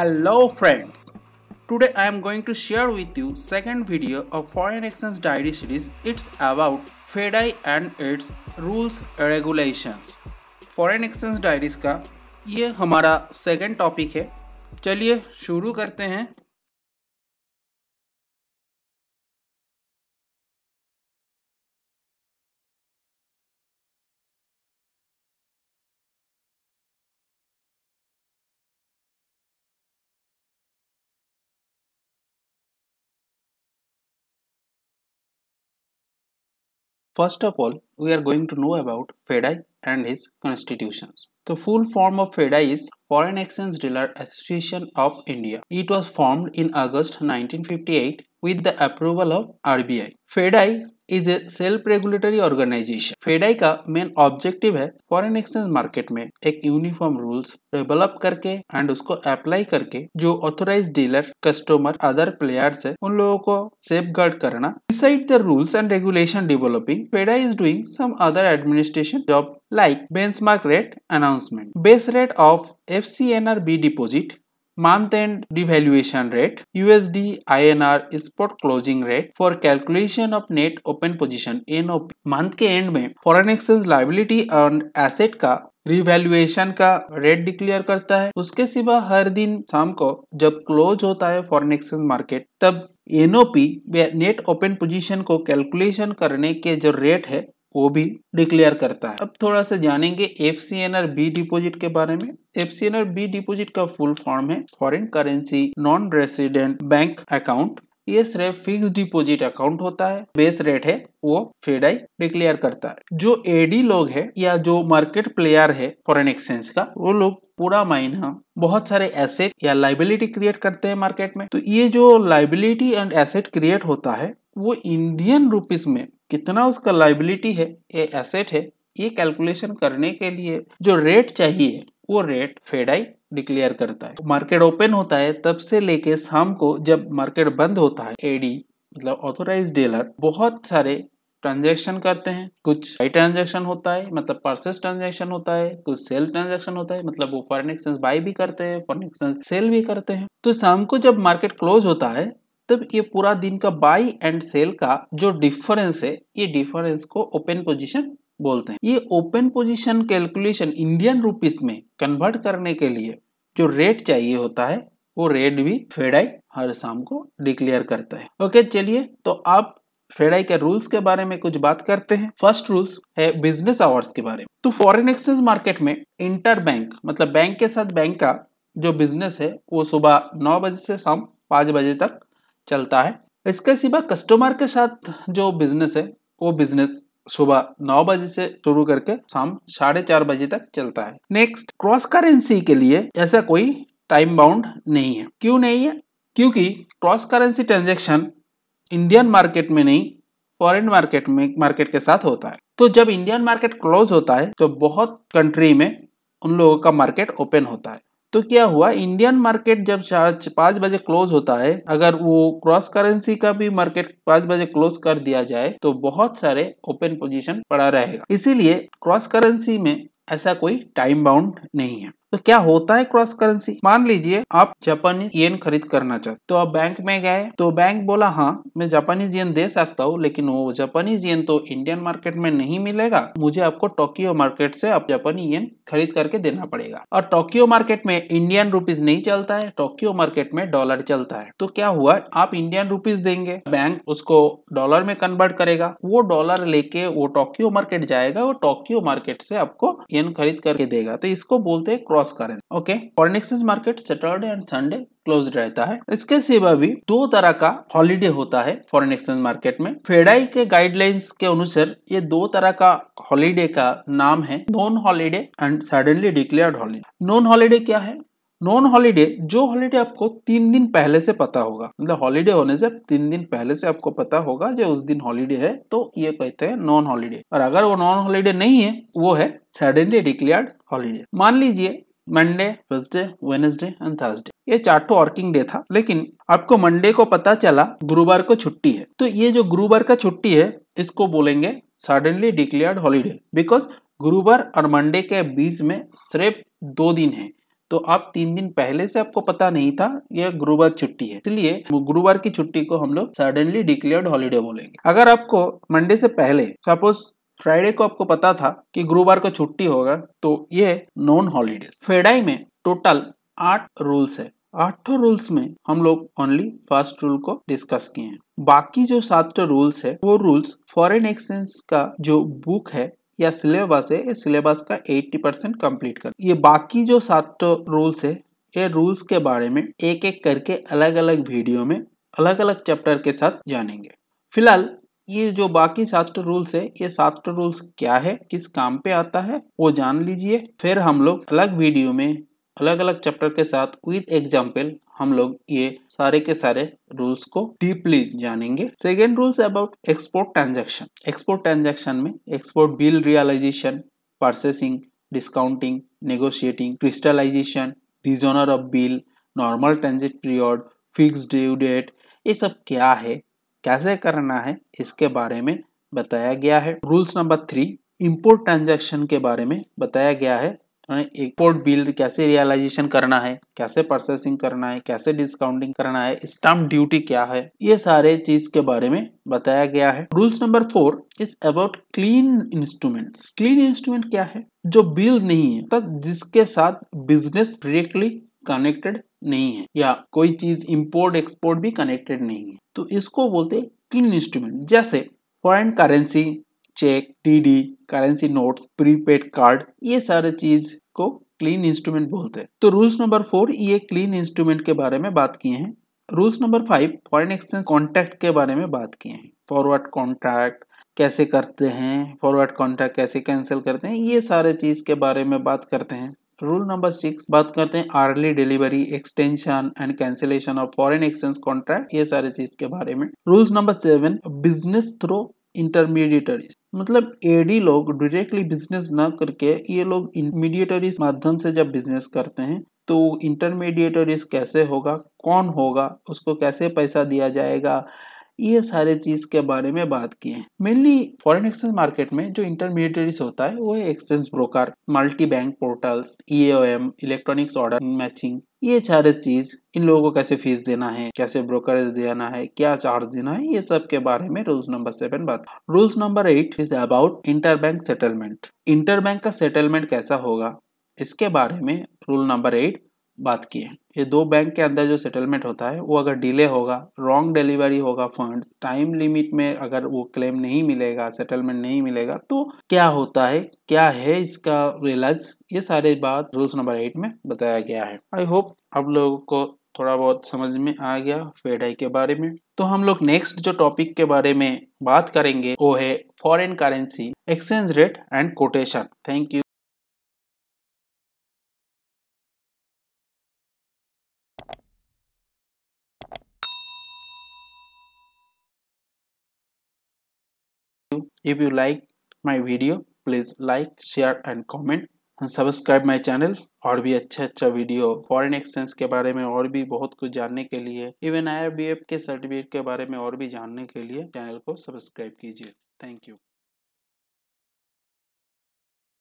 Hello friends. Today I am going to share with you second video of foreign exchange diary series. It's about FEDI and its rules regulations. Foreign Exchange Diaries का ये हमारा second topic है चलिए शुरू करते हैं First of all, we are going to know about FEDAI and its constitutions. The full form of FEDAI is Foreign Exchange Dealer Association of India. It was formed in August 1958 with the approval of RBI. FEDAI. Is a self regulatory organisation FEDAI का main objective है foreign exchange market में एक uniform rules develop करके and उसको apply करके जो authorise dealer customer other players है उन लोगों को सेफ गार्ड करना decide the rules and regulation developing FEDAI is doing some other administration job like rate base rate of F C N R B deposit month end devaluation rate USD INR spot closing rate for calculation of net open position NOP month ke end mein foreign exchange liability and asset ka revaluation का rate declare करता है उसके सिवा हर दिन शाम को जब close होता है फॉरेन एक्सचेंज मार्केट तब एनओपी नेट ओपन पोजीशन को कैलकुलेशन करने के जो रेट है वो भी डिक्लेयर करता है अब थोड़ा सा जानेंगे F C N R B deposit के बारे में F C N R B deposit का फुल फॉर्म है foreign currency non resident bank account ये सिर्फ फिक्स डिपोजिट अकाउंट होता है बेस रेट है वो फेडाई डिक्लेयर करता है जो एडी लोग है या जो मार्केट प्लेयर है फॉरेन एक्सचेंज का वो लोग पूरा महीना बहुत सारे एसेट या लाइबिलिटी क्रिएट करते हैं मार्केट में तो ये जो लाइबिलिटी एंड एसेट क्रिएट होता है वो इंडियन रुपीस में कितना उसका लाइबिलिटी है ये एसेट है ये कैलकुलेशन करने के लिए जो रेट चाहिए वो रेट फेडाई डिक्लेयर करता है मार्केट ओपन होता है तब से लेके शाम को जब मार्केट बंद होता है एडी मतलब ऑथोराइज डीलर बहुत सारे ट्रांजेक्शन करते हैं कुछ बाई ट्रांजेक्शन होता है मतलब परसेस ट्रांजेक्शन होता है कुछ सेल ट्रांजेक्शन होता है मतलब वो फॉरन एक्सचेंज बाई भी करते हैं फॉरन एक्सचेंज सेल भी करते हैं तो शाम को जब मार्केट क्लोज होता है तब मतलब ये पूरा दिन का बाई एंड सेल का जो डिफरेंस है ये डिफरेंस को ओपन पोजीशन बोलते हैं ये open position calculation Indian rupees में कन्वर्ट करने के लिए जो रेट चाहिए होता है वो रेट भी फेडाई हर शाम को डिक्लेयर करता है ओके चलिए तो आप फेडाई के रूल्स के बारे में कुछ बात करते हैं फर्स्ट रूल्स है बिजनेस आवर्स के बारे में तो फॉरेन एक्सचेंज मार्केट में इंटर बैंक मतलब बैंक के साथ बैंक का जो बिजनेस है वो सुबह नौ बजे से शाम पांच बजे तक चलता है इसके सिवा कस्टमर के साथ जो बिजनेस है वो बिजनेस सुबह नौ बजे से शुरू करके शाम साढ़े चार बजे तक चलता है नेक्स्ट क्रॉस करेंसी के लिए ऐसा कोई टाइम बाउंड नहीं है क्यों नहीं है क्योंकि cross currency transaction Indian market में नहीं फॉरेन मार्केट में मार्केट के साथ होता है तो जब इंडियन मार्केट क्लोज होता है तो बहुत कंट्री में उन लोगों का मार्केट ओपन होता है तो क्या हुआ इंडियन मार्केट जब पाँच बजे क्लोज होता है अगर वो क्रॉस करेंसी का भी मार्केट पाँच बजे क्लोज कर दिया जाए तो बहुत सारे ओपन पोजीशन पड़ा रहेगा इसीलिए क्रॉस करेंसी में ऐसा कोई टाइम बाउंड नहीं है तो क्या होता है क्रॉस करेंसी मान लीजिए आप जापानीज येन खरीद करना चाहते तो आप बैंक में गए तो बैंक बोला हाँ मैं जापानीज येन दे सकता हूँ लेकिन वो जापानीज येन तो इंडियन मार्केट में नहीं मिलेगा मुझे आपको टोक्यो मार्केट से आप जापानी येन खरीद करके देना पड़ेगा और टोक्यो मार्केट में इंडियन रुपीज नहीं चलता है टोक्यो मार्केट में डॉलर चलता है तो क्या हुआ आप इंडियन रुपीज देंगे बैंक उसको डॉलर में कन्वर्ट करेगा वो डॉलर लेके वो टोक्यो मार्केट जाएगा वो टोक्यो मार्केट से आपको येन खरीद करके देगा तो इसको बोलते हैं क्रॉस करें okay foreign exchange market Saturday and Sunday close रहता है इसके सिवा भी दो तरह का हॉलीडे होता है फॉरेन एक्सचेंज मार्केट में फेडाई के गाइडलाइंस के अनुसार ये दो तरह का हॉलीडे का नाम है non holiday and suddenly declared holiday non holiday क्या है नॉन हॉलीडे जो हॉलीडे आपको तीन दिन पहले से पता होगा मतलब हॉलीडे होने से तीन दिन पहले से आपको पता होगा जो उस दिन हॉलीडे है तो ये कहते हैं नॉन हॉलीडे और अगर वो नॉन हॉलीडे नहीं है वो है सडनली डिक्लेयर्ड हॉलीडे मान लीजिए Monday Tuesday Wednesday and Thursday ये चार्टो वर्किंग डे था लेकिन आपको मंडे को पता चला गुरुवार को छुट्टी है तो ये जो गुरुवार का छुट्टी है इसको बोलेंगे सडनली डिक्लेयर्ड हॉलीडे बिकॉज गुरुवार और मंडे के बीच में सिर्फ दो दिन है तो आप तीन दिन पहले से आपको पता नहीं था यह गुरुवार छुट्टी है इसलिए गुरुवार की छुट्टी को हम लोग सडनली डिक्लेयर्ड हॉलीडे बोलेंगे अगर आपको मंडे से पहले सपोज फ्राइडे को आपको पता था कि गुरुवार को छुट्टी होगा तो ये नॉन हॉलीडेज फेडाई में टोटल आठ रूल्स है आठों रूल्स में हम लोग ओनली फर्स्ट रूल को डिस्कस किए हैं बाकी जो सात रूल्स है वो रूल्स फॉरेन एक्सचेंज का जो बुक है या सिलेबस है ये सिलेबस का 80 परसेंट कम्प्लीट कर ये बाकी जो सातों रूल्स है ये रूल्स के बारे में एक एक करके अलग अलग वीडियो में अलग अलग चैप्टर के साथ जानेंगे फिलहाल ये जो बाकी शास्त्र रूल्स है ये शास्त्र रूल्स क्या है किस काम पे आता है वो जान लीजिए फिर हम लोग अलग वीडियो में अलग अलग चैप्टर के साथ विद एग्जाम्पल हम लोग ये सारे के सारे रूल्स को डीपली जानेंगे second rules about export transaction export transaction में export bill realisation processing discounting negotiating crystallisation dishonour of bill normal transit period fix due date ये सब क्या है कैसे करना है इसके बारे में बताया गया है rules number three import transaction के बारे में बताया गया है इंपोर्ट बिल कैसे रियलाइजेशन करना है कैसे प्रोसेसिंग करना है कैसे डिस्काउंटिंग करना है स्टाम्प ड्यूटी क्या है ये सारे चीज के बारे में बताया गया है rules number four is about clean instrument clean instrument क्या है जो बिल नहीं है तो जिसके साथ बिजनेस डायरेक्टली कनेक्टेड नहीं है या कोई चीज इंपोर्ट एक्सपोर्ट भी कनेक्टेड नहीं है तो इसको बोलते क्लीन इंस्ट्रूमेंट जैसे foreign currency cheque TD currency notes prepaid card ये सारे चीज को क्लीन इंस्ट्रूमेंट बोलते हैं तो रूल्स नंबर फोर ये क्लीन इंस्ट्रूमेंट के बारे में बात किए हैं rules number five foreign exchange contract के बारे में बात किए हैं फॉरवर्ड कॉन्ट्रैक्ट कैसे करते हैं फॉरवर्ड कॉन्ट्रैक्ट कैसे कैंसिल करते हैं ये सारे चीज़ के बारे में बात करते हैं रूल नंबर सिक्स बात करते हैं early delivery extension and cancellation of foreign exchange contract ये सारे चीज के बारे में rules number seven business through intermediaries मतलब एडी लोग डायरेक्टली बिजनेस ना करके ये लोग इंटरमीडिएटरीज माध्यम से जब बिजनेस करते हैं तो इंटरमीडिएटरीज कैसे होगा कौन होगा उसको कैसे पैसा दिया जाएगा ये सारे चीज के बारे में बात की हैं मेनली फॉरेन एक्सचेंज मार्केट में जो इंटरमीडिएटरीज होता है वो exchange broker multi bank portals EM electronics order matching ये सारे चीज इन लोगों को कैसे फीस देना है कैसे ब्रोकरेज देना है क्या चार्ज देना है ये सब के बारे में रूल्स नंबर सेवन बात rules number eight is about bank settlement bank का सेटलमेंट कैसा होगा इसके बारे में रूल नंबर एट बात की है ये दो बैंक के अंदर जो सेटलमेंट होता है वो अगर डिले होगा रॉन्ग डिलीवरी होगा फंड टाइम लिमिट में अगर वो क्लेम नहीं मिलेगा सेटलमेंट नहीं मिलेगा तो क्या होता है क्या है इसका रिलज ये सारे बात रूल्स नंबर एट में बताया गया है आई होप आप लोगों को थोड़ा बहुत समझ में आ गया फेडाई के बारे में तो हम लोग नेक्स्ट जो टॉपिक के बारे में बात करेंगे वो है foreign currency exchange rate and quotation thank you if you like my video please like share and comment subscribe my channel और भी अच्छा अच्छा वीडियो फॉरेन एक्सचेंज के बारे में और भी बहुत कुछ जानने के लिए इवन आई के सर्टिफिकेट के बारे में और भी जानने के लिए चैनल को सब्सक्राइब कीजिए थैंक यू